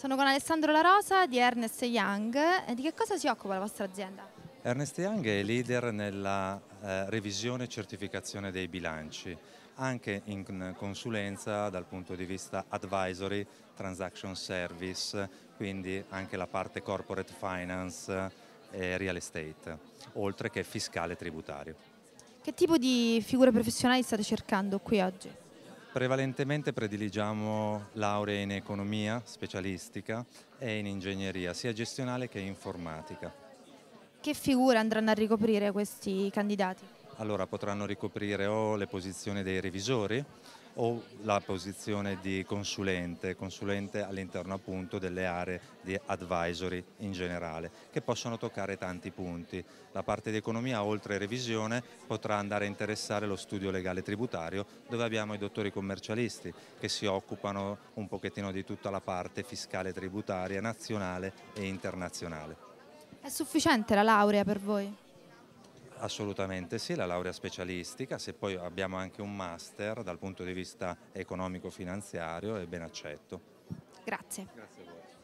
Sono con Alessandro La Rosa di Ernest Young. Eh, di che cosa si occupa la vostra azienda? Ernest Young è leader nella eh, revisione e certificazione dei bilanci, anche in consulenza dal punto di vista advisory, transaction service, quindi anche la parte corporate finance e eh, real estate, oltre che fiscale e tributario. Che tipo di figure professionali state cercando qui oggi? Prevalentemente prediligiamo lauree in economia specialistica e in ingegneria, sia gestionale che informatica. Che figura andranno a ricoprire questi candidati? Allora potranno ricoprire o le posizioni dei revisori, o la posizione di consulente, consulente all'interno appunto delle aree di advisory in generale, che possono toccare tanti punti. La parte di economia, oltre revisione, potrà andare a interessare lo studio legale tributario, dove abbiamo i dottori commercialisti che si occupano un pochettino di tutta la parte fiscale tributaria nazionale e internazionale. È sufficiente la laurea per voi? Assolutamente sì, la laurea specialistica, se poi abbiamo anche un master dal punto di vista economico-finanziario è ben accetto. Grazie. Grazie a voi.